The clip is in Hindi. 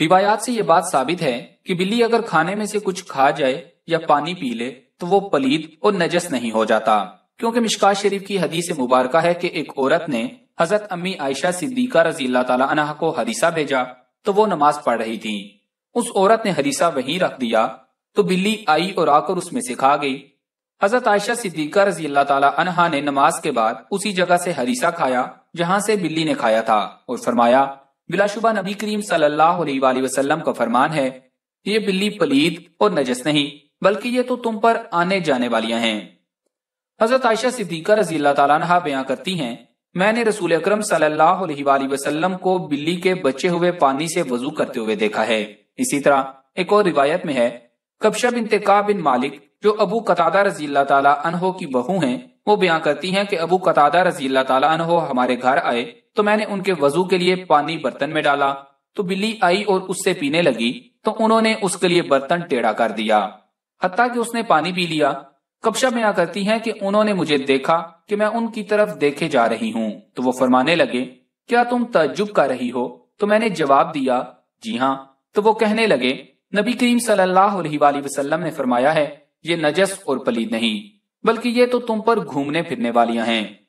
रिवायात से ये बात साबित है कि बिल्ली अगर खाने में से कुछ खा जाए या पानी पी ले तो वो पलीद और नजस नहीं हो जाता क्योंकि मिशका शरीफ की हदीस मुबारक है कि एक औरत ने हजरत अम्मी आयशा सिद्दीका रजी तला को हदीसा भेजा तो वो नमाज पढ़ रही थी उस औरत ने हदीसा वहीं रख दिया तो बिल्ली आई और आकर उसमें से खा गई हजरत आयशा सिद्दीका रजी तला ने नमाज के बाद उसी जगह से हरीसा खाया जहाँ से बिल्ली ने खाया था और फरमाया बिलाशुबा नबी करीम सल्लाम का फरमान है ये बिल्ली पलीद और नजस नहीं बल्कि ये तो तुम पर आने जाने वालियां हैं हजरत आयशा सिद्दीकर रजी तहा बयां करती हैं मैंने रसूल अक्रम सल्लल्लाहु को बिल्ली के बचे हुए पानी से वजू करते हुए देखा है इसी तरह एक और रिवायत में है कबशा बिन तेका बिन मालिक जो अबू कतादा रजी तला अनहो की बहू हैं वो बयां करती हैं कि अबू कतादा रजी तला अनहो हमारे घर आए तो मैंने उनके वजू के लिए पानी बर्तन में डाला तो बिल्ली आई और उससे पीने लगी तो उन्होंने उसके लिए बर्तन टेढ़ा कर दिया हती कि उसने पानी पी लिया कब्शा में करती है कि उन्होंने मुझे देखा कि मैं उनकी तरफ देखे जा रही हूँ तो वो फरमाने लगे क्या तुम तजुब कर रही हो तो मैंने जवाब दिया जी हाँ तो वो कहने लगे नबी करीम सल्लाम ने फरमाया है ये नजस और पलीद नहीं बल्कि ये तो तुम पर घूमने फिरने वालियां हैं